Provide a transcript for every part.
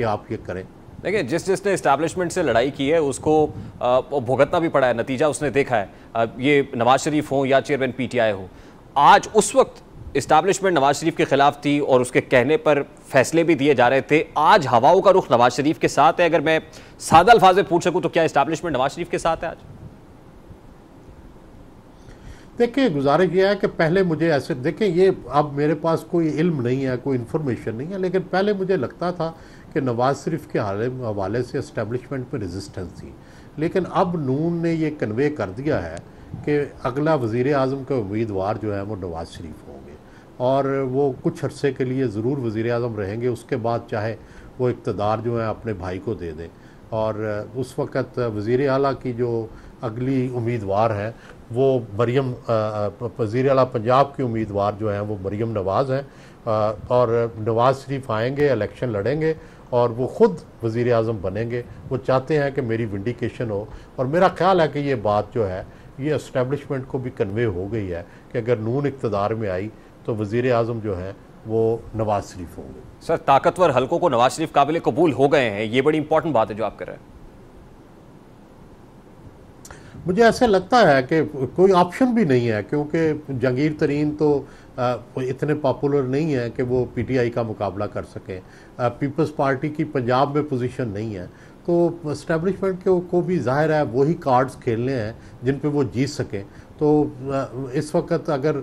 कि आप ये करें देखिए जिस जिसने इस्टेब्लिशमेंट से लड़ाई की है उसको भुगतना भी पड़ा है नतीजा उसने देखा है ये नवाज शरीफ हो या चेयरमैन पीटीआई हो आज उस वक्त इस्टेब्लिशमेंट नवाज शरीफ के खिलाफ थी और उसके कहने पर फैसले भी दिए जा रहे थे आज हवाओं का रुख नवाज शरीफ के साथ है अगर मैं सादा अल्फाज में पूछ सकूँ तो क्या इस्टेब्लिशमेंट नवाज शरीफ के साथ है आज देखिए गुजारिश यह है कि पहले मुझे ऐसे देखें ये अब मेरे पास कोई इल्म नहीं है कोई इन्फॉर्मेशन नहीं है लेकिन पहले मुझे लगता था कि नवाज शरीफ के हवाले से इस्टेबलिशमेंट पर रेजिस्टेंस थी लेकिन अब नून ने ये कन्वे कर दिया है कि अगला वज़ी अजम का उम्मीदवार जो है वो नवाज शरीफ होंगे और वो कुछ अरसे के लिए ज़रूर वज़ी अजम रहेंगे उसके बाद चाहे वो इकतदार जो है अपने भाई को दे दें और उस वक़्त वज़ी अला की जो अगली उम्मीदवार हैं वो मरीम वज़ी अला पंजाब की उम्मीदवार जो हैं वो मरीम नवाज़ हैं और नवाज़ शरीफ आएंगे इलेक्शन लड़ेंगे और वो ख़ुद वज़ी अजम बनेंगे वो चाहते हैं कि मेरी विंडिकेशन हो और मेरा ख्याल है कि ये बात जो है ये इस्टेबलिशमेंट को भी कन्वे हो गई है कि अगर नून इकतदार में आई तो वज़ी अजम जो हैं वो नवाज शरीफ होंगे सर ताकतवर हलकों को नवाज शरीफ काबिल कबूल हो गए हैं ये बड़ी इंपॉर्टेंट बात है जो आप कर रहे हैं मुझे ऐसा लगता है कि कोई ऑप्शन भी नहीं है क्योंकि जंगीर तरीन तो वो इतने पॉपुलर नहीं हैं कि वो पीटीआई का मुकाबला कर सकें पीपल्स पार्टी की पंजाब में पोजीशन नहीं है तो इस्टेब्लिशमेंट के को भी जाहिर है वही कार्ड्स खेलने हैं जिन पे वो जीत सकें तो इस वक्त अगर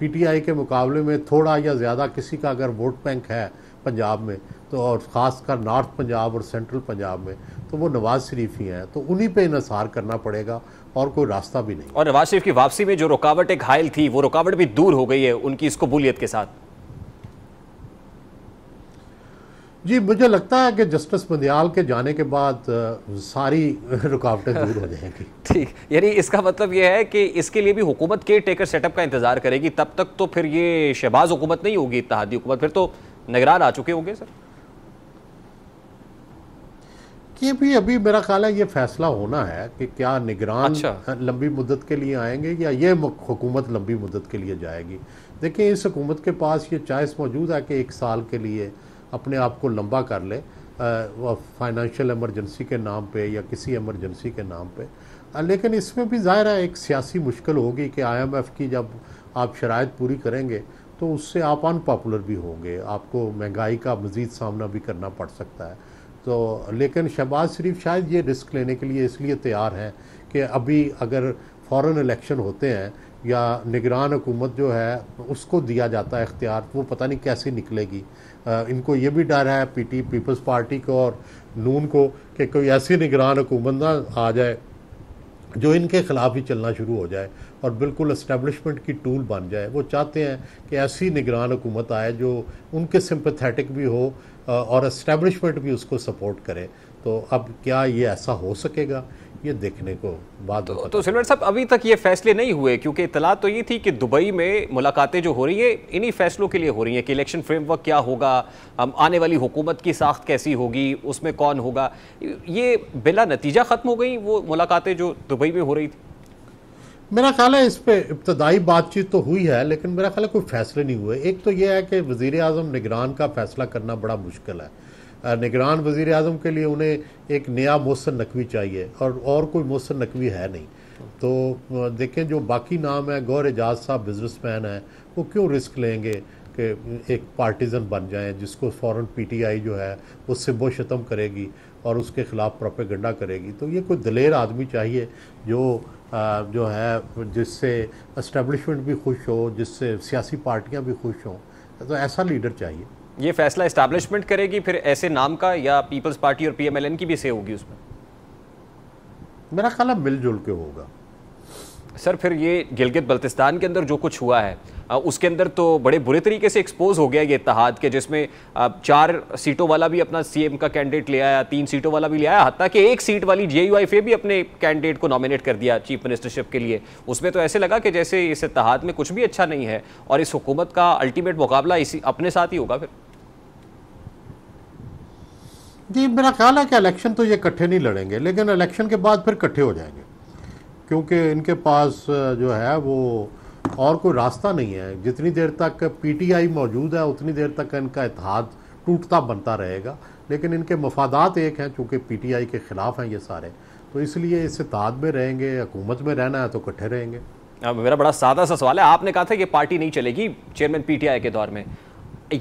पीटीआई के मुकाबले में थोड़ा या ज़्यादा किसी का अगर वोट बैंक है पंजाब में तो और ख़ासकर नॉर्थ पंजाब और सेंट्रल पंजाब में तो वो नवाज़ शरीफ ही हैं तो उन्हीं पे इसार करना पड़ेगा और कोई रास्ता भी नहीं और नवाज शरीफ की वापसी में जो रुकावटें घायल थी वो रुकावट भी दूर हो गई है उनकी इस कबूलियत के साथ जी मुझे लगता है कि जस्टिस बंदियाल के जाने के बाद सारी रुकावटें दूर हो जाएंगी ठीक यानी इसका मतलब यह है कि इसके लिए भी हुकूमत के टेकर सेटअप का इंतज़ार करेगी तब तक तो फिर ये शहबाज हुकूमत नहीं होगी इतहादी हुकूमत फिर तो नगरान आ चुके होंगे सर ये भी अभी मेरा ख्याल है ये फैसला होना है कि क्या निगरान अच्छा। लंबी मुद्दत के लिए आएंगे या ये हुकूमत लंबी मुद्दत के लिए जाएगी देखिए इस हुकूमत के पास ये चॉइस मौजूद है कि एक साल के लिए अपने आप को लंबा कर ले फाइनेंशियल इमरजेंसी के नाम पे या किसी एमरजेंसी के नाम पे आ, लेकिन इसमें भी ज़ाहिर है एक सियासी मुश्किल होगी कि आई की जब आप शराय पूरी करेंगे तो उससे आप अनपॉपुलर भी होंगे आपको महंगाई का मज़ीद सामना भी करना पड़ सकता है तो लेकिन शहबाज शरीफ शायद ये रिस्क लेने के लिए इसलिए तैयार हैं कि अभी अगर फॉरेन इलेक्शन होते हैं या निगरान हुकूमत जो है उसको दिया जाता है इख्तियार तो वो पता नहीं कैसे निकलेगी आ, इनको ये भी डर है पीटी पीपल्स पार्टी को और नून को कि कोई ऐसी निगरान हुकूमत ना आ जाए जो इनके खिलाफ ही चलना शुरू हो जाए और बिल्कुल इस्टेब्लिशमेंट की टूल बन जाए वो चाहते हैं कि ऐसी निगरान हुकूमत आए जो उनके सिंपथेटिक भी हो और इस्टेब्लिशमेंट भी उसको सपोर्ट करे तो अब क्या ये ऐसा हो सकेगा ये देखने को बात तो, तो सिलवर साहब अभी तक ये फैसले नहीं हुए क्योंकि इतला तो ये थी कि दुबई में मुलाकातें जो हो रही है इन्हीं फैसलों के लिए हो रही हैं कि इलेक्शन फ्रेमवर्क क्या होगा आने वाली हुकूमत की साख्त कैसी होगी उसमें कौन होगा ये बिला नतीजा ख़त्म हो गई वो मुलाकातें जो दुबई में हो रही थी मेरा ख्याल है इस पर इब्तदाई बातचीत तो हुई है लेकिन मेरा ख्याल है कोई फैसले नहीं हुए एक तो यह है कि वज़ी अजम निगरान का फैसला करना बड़ा मुश्किल है निगरान वजीर अजम के लिए उन्हें एक नया मोहसन नकवी चाहिए और और कोई मौसन नकवी है नहीं तो देखें जो बाकी नाम है गौर एजाज साहब बिजनेसमैन हैं वो क्यों रिस्क लेंगे कि एक पार्टीज़न बन जाएं जिसको फ़ौर पीटीआई जो है वो शतम करेगी और उसके ख़िलाफ़ प्रोपेगंडा करेगी तो ये कोई दलेर आदमी चाहिए जो आ, जो है जिससे इस्टेबलिशमेंट भी खुश हो जिससे सियासी पार्टियाँ भी खुश हों तो ऐसा लीडर चाहिए ये फैसला इस्टेब्लिशमेंट करेगी फिर ऐसे नाम का या पीपल्स पार्टी और पीएमएलएन की भी से होगी उसमें मेरा ख्याल मिलजुल के होगा सर फिर ये गिलगित बल्तिस्तान के अंदर जो कुछ हुआ है उसके अंदर तो बड़े बुरे तरीके से एक्सपोज हो गया ये इतिहाद के जिसमें चार सीटों वाला भी अपना सीएम का कैंडिडेट ले आया तीन सीटों वाला भी ले आया हत्या कि एक सीट वाली जे भी अपने कैंडिडेट को नॉमिनेट कर दिया चीफ मिनिस्टरशिप के लिए उसमें तो ऐसे लगा कि जैसे इस इतिहाद में कुछ भी अच्छा नहीं है और इस हुकूमत का अल्टीमेट मुकाबला इसी अपने साथ ही होगा फिर जी मेरा ख्याल है कि इलेक्शन तो ये इकट्ठे नहीं लड़ेंगे लेकिन इलेक्शन के बाद फिर इकट्ठे हो जाएंगे क्योंकि इनके पास जो है वो और कोई रास्ता नहीं है जितनी देर तक पीटीआई मौजूद है उतनी देर तक इनका इतिहाद टूटता बनता रहेगा लेकिन इनके मफादात एक हैं चूँकि पीटीआई के ख़िलाफ़ हैं ये सारे तो इसलिए इस इतिहाद में रहेंगे हुकूमत में रहना है तो इकट्ठे रहेंगे अब मेरा बड़ा सादा सा सवाल है आपने कहा था कि पार्टी नहीं चलेगी चेयरमैन आई के दौर में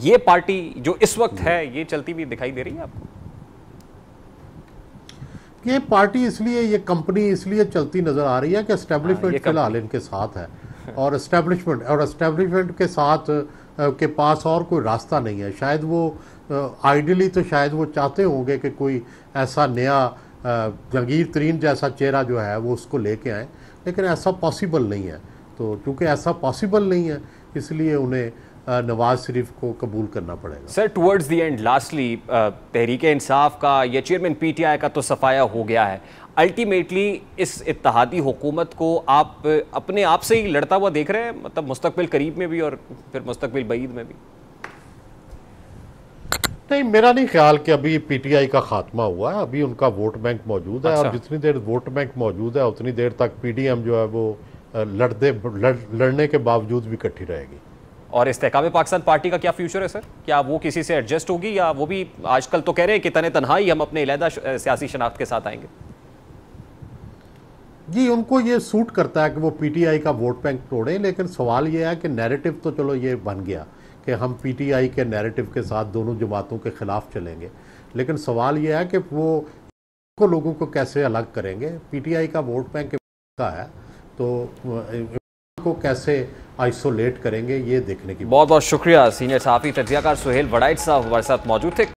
ये पार्टी जो इस वक्त है ये चलती भी दिखाई दे रही है आपको ये पार्टी इसलिए ये कंपनी इसलिए चलती नज़र आ रही है कि इस्टेब्लिशमेंट हाँ, फिलहाल इनके साथ है और एस्टेब्लिशमेंट और इस्टेब्लिशमेंट के साथ के पास और कोई रास्ता नहीं है शायद वो आइडियली तो शायद वो चाहते होंगे कि कोई ऐसा नया जंगीर तरीन जैसा चेहरा जो है वो उसको लेके आए लेकिन ऐसा पॉसिबल नहीं है तो चूँकि ऐसा पॉसिबल नहीं है इसलिए उन्हें नवाज शरीफ को कबूल करना पड़ेगा sir towards the end lastly Tehreek Insaf का या चेयरमैन पीटीआई का तो सफाया हो गया है अल्टीमेटली इस इतिहादी हुकूमत को आप अपने आप से ही लड़ता हुआ देख रहे हैं मतलब मुस्तबिल करीब में भी और फिर मुस्तबिल बईद में भी नहीं मेरा नहीं ख्याल कि अभी पीटीआई का खात्मा हुआ है अभी उनका वोट बैंक मौजूद है अच्छा। और जितनी देर वोट बैंक मौजूद है उतनी देर तक पीडीएम जो है वो लड़ते लड़, लड़ने के बावजूद भी इकट्ठी रहेगी और इस तहकाम पाकिस्तान पार्टी का क्या फ्यूचर है सर क्या वो किसी से एडजस्ट होगी या वो भी आजकल तो कह रहे हैं कि तन तनहाई हम अपने इलाहदा सियासी शनाख्त के साथ आएंगे जी उनको ये सूट करता है कि वो पीटीआई का वोट बैंक तोड़े लेकिन सवाल ये है कि नैरेटिव तो चलो ये बन गया कि हम पीटीआई के नैरेटिव के साथ दोनों जमातों के ख़िलाफ़ चलेंगे लेकिन सवाल ये है कि वो को लोगों को कैसे अलग करेंगे पीटीआई का वोट बैंक का है तो को कैसे आइसोलेट करेंगे ये देखने की बहुत बहुत शुक्रिया सीनियर साफी तजियाकार सुहेल वड़ाइट साहब हमारे साथ मौजूद थे